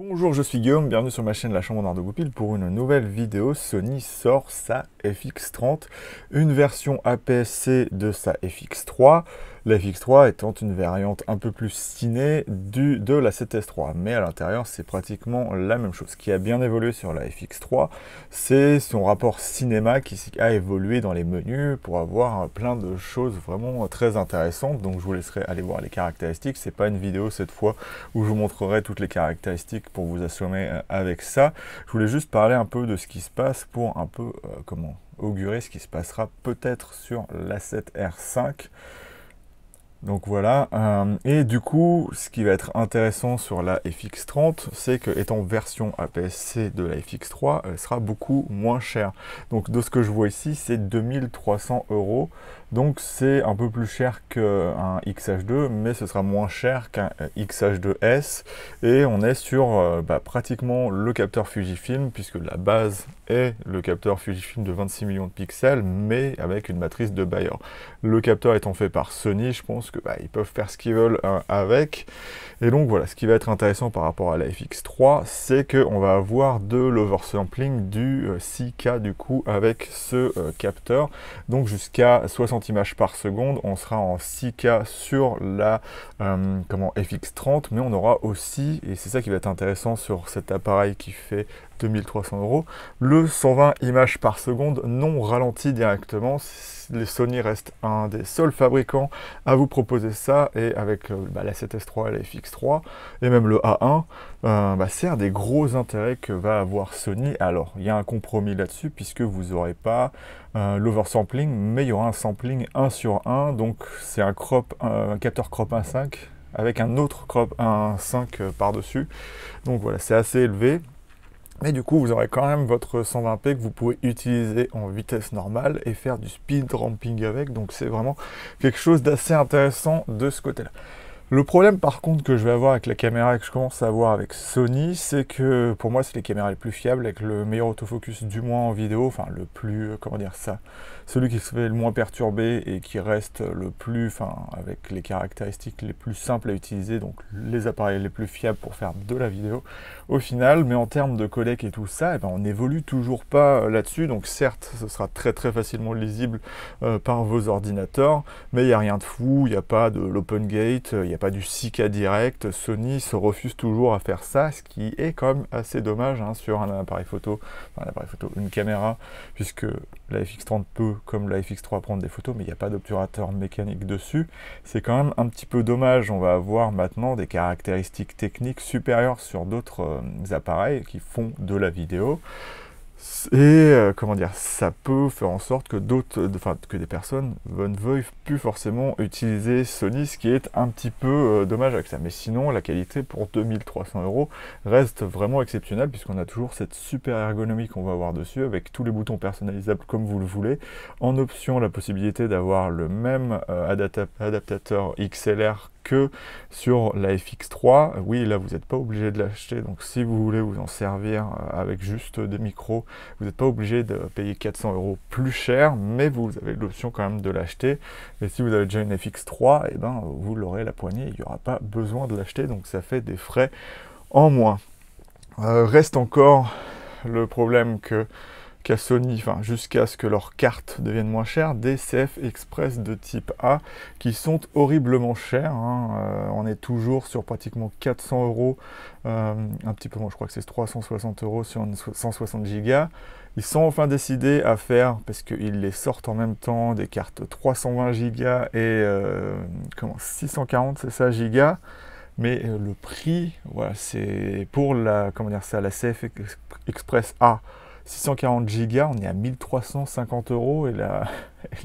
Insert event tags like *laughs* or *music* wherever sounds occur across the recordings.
Bonjour, je suis Guillaume, bienvenue sur ma chaîne La Chambre d'Art de Goupil pour une nouvelle vidéo. Sony sort sa FX30, une version APS-C de sa FX3. La FX3 étant une variante un peu plus ciné du, de la 7 s 3 Mais à l'intérieur, c'est pratiquement la même chose. Ce qui a bien évolué sur la FX3, c'est son rapport cinéma qui a évolué dans les menus pour avoir plein de choses vraiment très intéressantes. Donc je vous laisserai aller voir les caractéristiques. C'est pas une vidéo cette fois où je vous montrerai toutes les caractéristiques pour vous assommer euh, avec ça. Je voulais juste parler un peu de ce qui se passe pour un peu euh, comment augurer ce qui se passera peut-être sur l'A7R5. Donc voilà, euh, et du coup, ce qui va être intéressant sur la FX30, c'est que étant version APS-C de la FX3, euh, elle sera beaucoup moins chère. Donc de ce que je vois ici, c'est 2300 euros. Donc c'est un peu plus cher qu'un XH2, mais ce sera moins cher qu'un euh, XH2S. Et on est sur bah, pratiquement le capteur Fujifilm, puisque la base est le capteur Fujifilm de 26 millions de pixels, mais avec une matrice de Bayer. Le capteur étant fait par Sony, je pense bah, ils peuvent faire ce qu'ils veulent hein, avec. Et donc voilà, ce qui va être intéressant par rapport à la FX3, c'est que on va avoir de l'oversampling du 6K euh, du coup avec ce euh, capteur. Donc jusqu'à 60 images par seconde, on sera en 6K sur la euh, comment, FX30, mais on aura aussi, et c'est ça qui va être intéressant sur cet appareil qui fait 2300 euros, le 120 images par seconde non ralenti directement. Sony reste un des seuls fabricants à vous proposer ça et avec euh, bah, la 7S3, la FX3 et même le A1, euh, bah, c'est un des gros intérêts que va avoir Sony. Alors il y a un compromis là-dessus puisque vous n'aurez pas euh, l'oversampling mais il y aura un sampling 1 sur 1 donc c'est un crop, un capteur crop 1.5 avec un autre crop 1.5 par-dessus. Donc voilà, c'est assez élevé. Mais du coup, vous aurez quand même votre 120p que vous pouvez utiliser en vitesse normale et faire du speed ramping avec. Donc c'est vraiment quelque chose d'assez intéressant de ce côté-là. Le problème par contre que je vais avoir avec la caméra que je commence à avoir avec Sony, c'est que pour moi c'est les caméras les plus fiables avec le meilleur autofocus du moins en vidéo, enfin le plus, euh, comment dire ça, celui qui se fait le moins perturbé et qui reste le plus, enfin avec les caractéristiques les plus simples à utiliser, donc les appareils les plus fiables pour faire de la vidéo au final, mais en termes de codec et tout ça, eh ben, on évolue toujours pas euh, là-dessus, donc certes ce sera très très facilement lisible euh, par vos ordinateurs, mais il n'y a rien de fou, il n'y a pas de l'open gate, il n'y a pas pas du 6K direct. Sony se refuse toujours à faire ça, ce qui est quand même assez dommage hein, sur un appareil photo, un appareil photo, une caméra, puisque la FX30 peut, comme la FX3, prendre des photos, mais il n'y a pas d'obturateur mécanique dessus. C'est quand même un petit peu dommage. On va avoir maintenant des caractéristiques techniques supérieures sur d'autres euh, appareils qui font de la vidéo. Et euh, comment dire, ça peut faire en sorte que d'autres, euh, enfin que des personnes ne veuillent plus forcément utiliser Sony, ce qui est un petit peu euh, dommage avec ça. Mais sinon, la qualité pour 2300 euros reste vraiment exceptionnelle puisqu'on a toujours cette super ergonomie qu'on va avoir dessus avec tous les boutons personnalisables comme vous le voulez. En option, la possibilité d'avoir le même adaptateur XLR que sur la FX3. Oui, là, vous n'êtes pas obligé de l'acheter. Donc, si vous voulez vous en servir euh, avec juste des micros, vous n'êtes pas obligé de payer 400 euros plus cher, mais vous avez l'option quand même de l'acheter. Et si vous avez déjà une FX3, et eh ben, vous l'aurez la poignée. Il n'y aura pas besoin de l'acheter. Donc, ça fait des frais en moins. Euh, reste encore le problème que qu'à Sony, enfin jusqu'à ce que leurs cartes deviennent moins chères, des CF Express de type A qui sont horriblement chères. Hein. Euh, on est toujours sur pratiquement 400 euros, euh, un petit peu moins, je crois que c'est 360 euros sur 160 gigas. Ils sont enfin décidés à faire, parce qu'ils les sortent en même temps, des cartes 320 gigas et euh, comment, 640, c'est ça, gigas mais le prix, voilà, c'est pour la, comment dire ça, la CF Express A, 640 Go, on est à 1350 euros et la,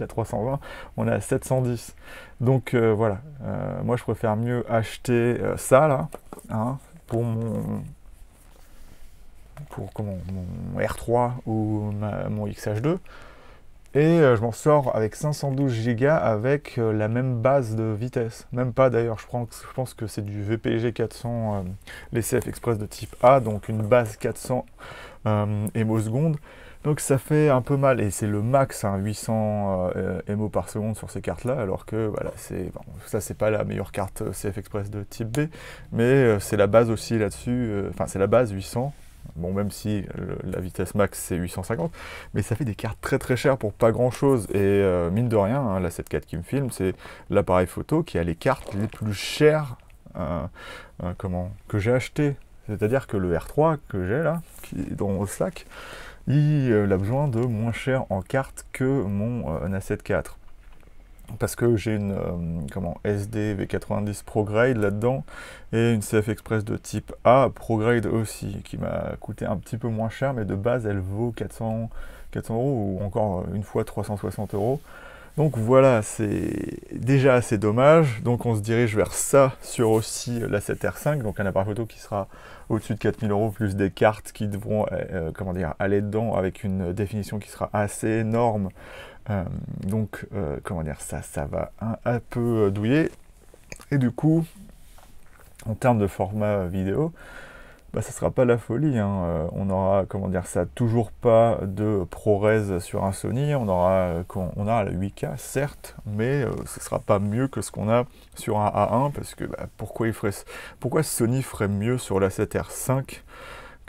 320, *laughs* on est à 710. Donc euh, voilà, euh, moi je préfère mieux acheter euh, ça là, hein, pour mon pour comment, mon R3 ou mon XH2 et euh, je m'en sors avec 512 Go avec euh, la même base de vitesse. Même pas d'ailleurs, je, je, pense que c'est du VPG 400, euh, les CF Express de type A, donc une base 400 euh, Donc ça fait un peu mal et c'est le max 800 hein, euh, MO par seconde sur ces cartes là alors que voilà bon, ça c'est pas la meilleure carte CF Express de type B mais c'est la base aussi là-dessus enfin c'est la base 800 Bon, même si la vitesse max c'est 850, mais ça fait des cartes très très chères pour pas grand chose. Et euh, mine de rien, hein, la 7.4 qui me filme, c'est l'appareil photo qui a les cartes les plus chères euh, euh, comment, que j'ai acheté. C'est-à-dire que le R3 que j'ai là, qui est dans sac, il a besoin de moins cher en cartes que mon A7 parce que j'ai une euh, comment, SD V90 ProGrade là-dedans et une CF Express de type A ProGrade aussi qui m'a coûté un petit peu moins cher mais de base elle vaut 400, euros ou encore euh, une fois 360 euros. Donc voilà, c'est déjà assez dommage. Donc on se dirige vers ça sur aussi euh, la 7R5, donc un appareil photo qui sera au-dessus de 4000 euros plus des cartes qui devront comment dire, aller dedans avec une définition qui sera assez énorme euh, donc, euh, comment dire, ça, ça va un, peu euh, douiller. Et du coup, en termes de format vidéo, bah, ça sera pas la folie. Hein. on aura, comment dire ça, toujours pas de ProRes sur un Sony. On aura, la 8K, certes, mais ce sera pas mieux que ce qu'on a sur un A1 parce que bah, pourquoi, il ferait, pourquoi Sony ferait mieux sur la 7R5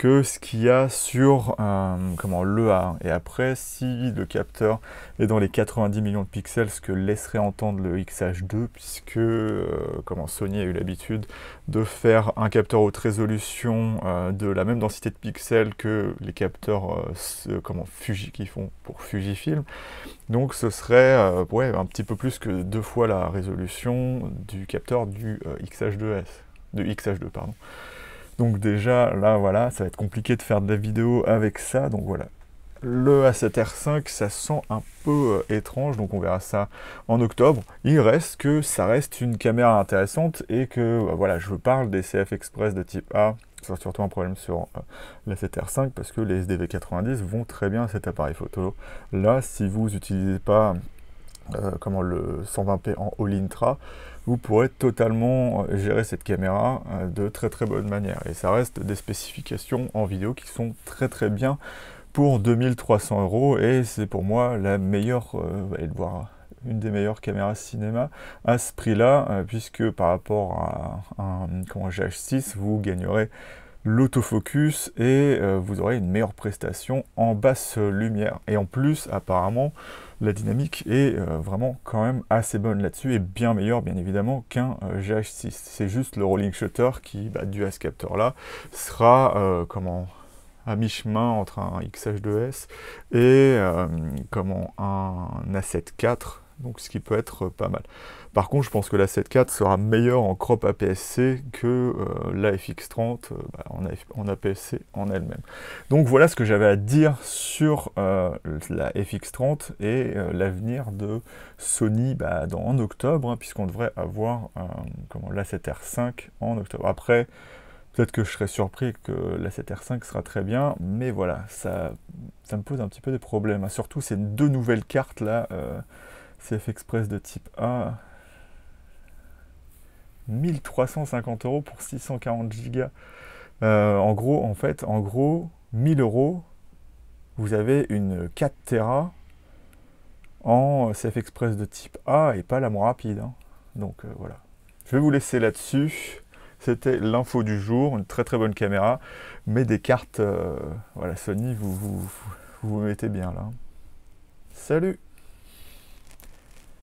que ce qu'il y a sur euh, comment, le A. Et après, si le capteur est dans les 90 millions de pixels, ce que laisserait entendre le XH2, puisque euh, comment, Sony a eu l'habitude de faire un capteur haute résolution euh, de la même densité de pixels que les capteurs comment, Fuji qui font pour Fujifilm. Donc ce serait un petit peu plus que deux fois la résolution du capteur du XH2S, de XH2 pardon. Donc déjà, là, voilà, ça va être compliqué de faire de la vidéo avec ça. Donc voilà, le A7R5, ça sent un peu euh, étrange, donc on verra ça en octobre. Il reste que ça reste une caméra intéressante et que, bah, voilà, je parle des CF Express de type A. C'est surtout un problème sur euh, l'A7R5 parce que les SDV90 vont très bien à cet appareil photo. Là, si vous n'utilisez pas comme euh, comment le 120p en all-intra, vous pourrez totalement euh, gérer cette caméra euh, de très très bonne manière. Et ça reste des spécifications en vidéo qui sont très très bien pour 2300 euros et c'est pour moi la meilleure, euh, voir une des meilleures caméras cinéma à ce prix-là, puisque par rapport à un, GH6, vous gagnerez l'autofocus et euh, vous aurez une meilleure prestation en basse lumière. Et en plus, apparemment, la dynamique est euh, vraiment quand même assez bonne là-dessus et bien meilleure, bien évidemment, qu'un euh, GH6. C'est juste le rolling shutter qui, bah, dû à ce capteur-là, sera comment à mi-chemin entre un XH2S et comment un A7 IV donc ce qui peut être euh, pas mal. Par contre, je pense que la 7.4 sera meilleure en crop APS-C que euh, la FX30 euh, bah, en, en APS-C en elle-même. Donc voilà ce que j'avais à dire sur la FX30 et l'avenir de Sony bah, en octobre, hein, puisqu'on devrait avoir la 7R5 en octobre. Après, Peut-être que je serais surpris que la 7R5 sera très bien, mais voilà, ça, ça me pose un petit peu des problèmes. Hein. Surtout ces deux nouvelles cartes là, CF Express de type A, 1350 euros pour 640 gigas. Euh, en gros, en fait, en gros, 1000 euros, vous avez une 4 Tera en CF Express de type A et pas la moins rapide. Hein. Donc euh, voilà. Je vais vous laisser là-dessus. C'était l'info du jour, une très très bonne caméra, mais des cartes, euh, voilà, Sony, vous, vous vous mettez bien là. Salut